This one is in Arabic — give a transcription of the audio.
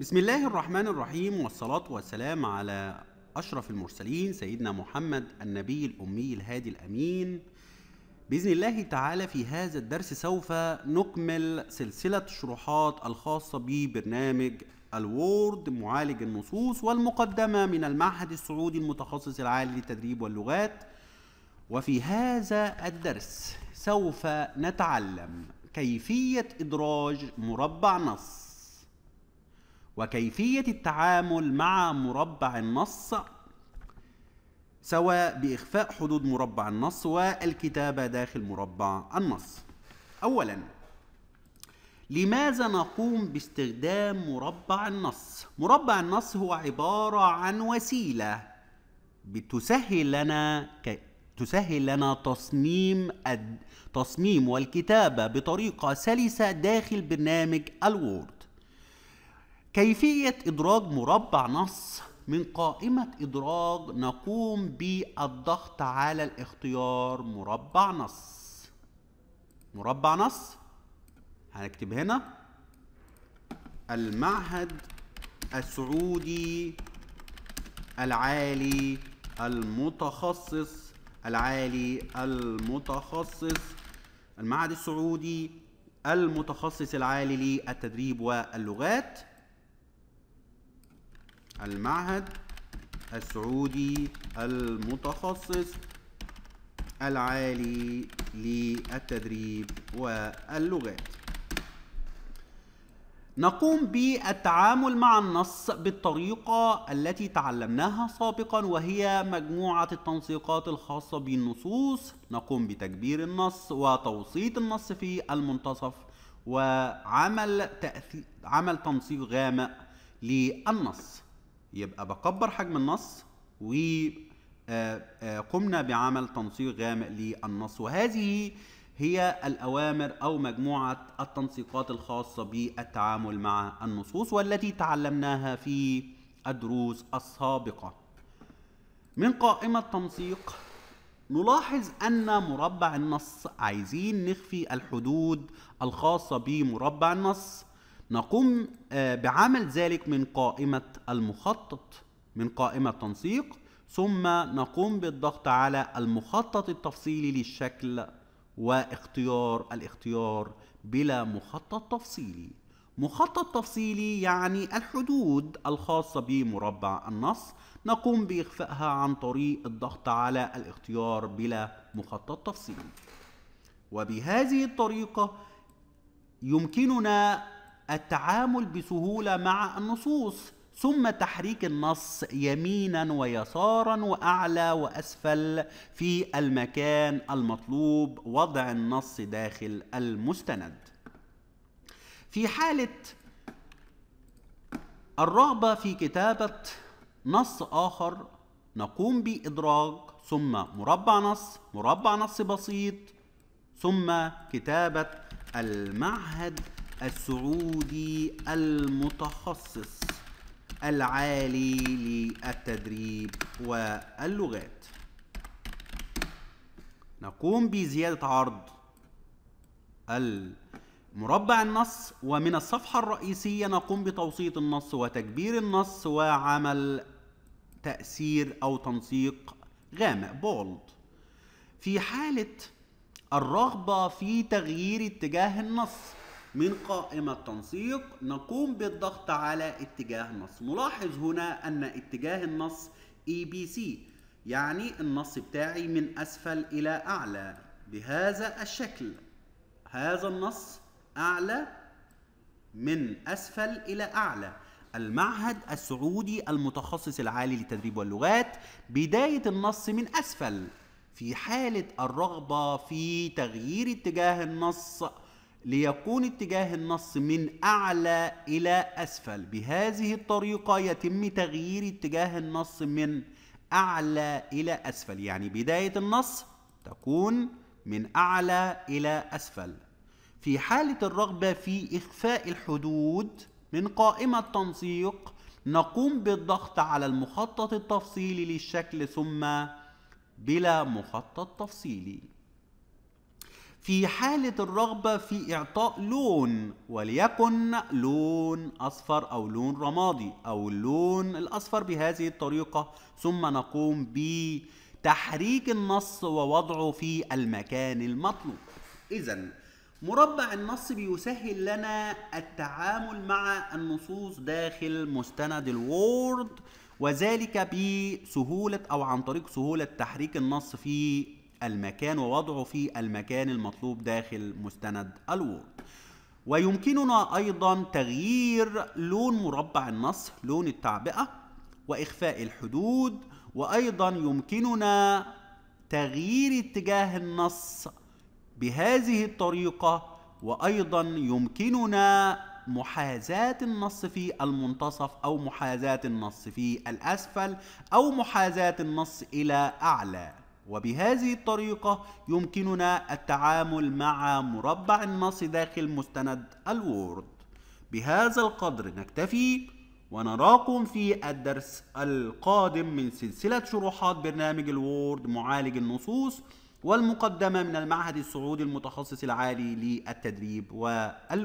بسم الله الرحمن الرحيم والصلاة والسلام على أشرف المرسلين سيدنا محمد النبي الأمي الهادي الأمين بإذن الله تعالى في هذا الدرس سوف نكمل سلسلة شروحات الخاصة ببرنامج الوورد معالج النصوص والمقدمة من المعهد السعودي المتخصص العالي للتدريب واللغات وفي هذا الدرس سوف نتعلم كيفية إدراج مربع نص وكيفية التعامل مع مربع النص سواء بإخفاء حدود مربع النص والكتابة داخل مربع النص أولا لماذا نقوم باستخدام مربع النص؟ مربع النص هو عبارة عن وسيلة بتسهل لنا ك... تسهل لنا تصميم التصميم والكتابة بطريقة سلسة داخل برنامج الوورد كيفية إدراج مربع نص من قائمة إدراج نقوم بالضغط على الاختيار مربع نص مربع نص هنكتب هنا المعهد السعودي العالي المتخصص العالي المتخصص المعهد السعودي المتخصص العالي للتدريب واللغات المعهد السعودي المتخصص العالي للتدريب واللغات نقوم بالتعامل مع النص بالطريقة التي تعلمناها سابقا وهي مجموعة التنسيقات الخاصة بالنصوص نقوم بتكبير النص وتوسيط النص في المنتصف وعمل تأثي... عمل تنسيق غامق للنص يبقى بكبر حجم النص وقمنا آه، آه، بعمل تنسيق غامق للنص وهذه هي الأوامر أو مجموعة التنسيقات الخاصة بالتعامل مع النصوص والتي تعلمناها في الدروس السابقة من قائمة تنسيق نلاحظ أن مربع النص عايزين نخفي الحدود الخاصة بمربع النص نقوم آه، بعمل ذلك من قائمة المخطط من قائمة تنسيق ثم نقوم بالضغط على المخطط التفصيلي للشكل واختيار الاختيار بلا مخطط تفصيلي مخطط تفصيلي يعني الحدود الخاصة بمربع النص نقوم بإخفائها عن طريق الضغط على الاختيار بلا مخطط تفصيلي وبهذه الطريقة يمكننا التعامل بسهولة مع النصوص ثم تحريك النص يمينا ويسارا واعلى واسفل في المكان المطلوب وضع النص داخل المستند في حاله الرغبه في كتابه نص اخر نقوم بادراج ثم مربع نص مربع نص بسيط ثم كتابه المعهد السعودي المتخصص العالي للتدريب واللغات نقوم بزيادة عرض مربع النص ومن الصفحة الرئيسية نقوم بتوسيط النص وتكبير النص وعمل تأثير أو تنسيق غامق بولد في حالة الرغبة في تغيير اتجاه النص من قائمة تنسيق نقوم بالضغط على اتجاه النص نلاحظ هنا أن اتجاه النص ABC e يعني النص بتاعي من أسفل إلى أعلى بهذا الشكل هذا النص أعلى من أسفل إلى أعلى المعهد السعودي المتخصص العالي للتدريب واللغات بداية النص من أسفل في حالة الرغبة في تغيير اتجاه النص ليكون اتجاه النص من أعلى إلى أسفل بهذه الطريقة يتم تغيير اتجاه النص من أعلى إلى أسفل يعني بداية النص تكون من أعلى إلى أسفل في حالة الرغبة في إخفاء الحدود من قائمة تنسيق نقوم بالضغط على المخطط التفصيلي للشكل ثم بلا مخطط تفصيلي في حالة الرغبة في إعطاء لون وليكن لون أصفر أو لون رمادي أو اللون الأصفر بهذه الطريقة ثم نقوم بتحريك النص ووضعه في المكان المطلوب إذا مربع النص بيسهل لنا التعامل مع النصوص داخل مستند الوورد وذلك بسهولة أو عن طريق سهولة تحريك النص في المكان ووضعه في المكان المطلوب داخل مستند الوورد ويمكننا أيضا تغيير لون مربع النص لون التعبئة وإخفاء الحدود وأيضا يمكننا تغيير اتجاه النص بهذه الطريقة وأيضا يمكننا محاذاة النص في المنتصف أو محاذاة النص في الأسفل أو محاذاة النص إلى أعلى وبهذه الطريقة يمكننا التعامل مع مربع النص داخل مستند الوورد بهذا القدر نكتفي ونراكم في الدرس القادم من سلسلة شروحات برنامج الوورد معالج النصوص والمقدمة من المعهد السعودي المتخصص العالي للتدريب وال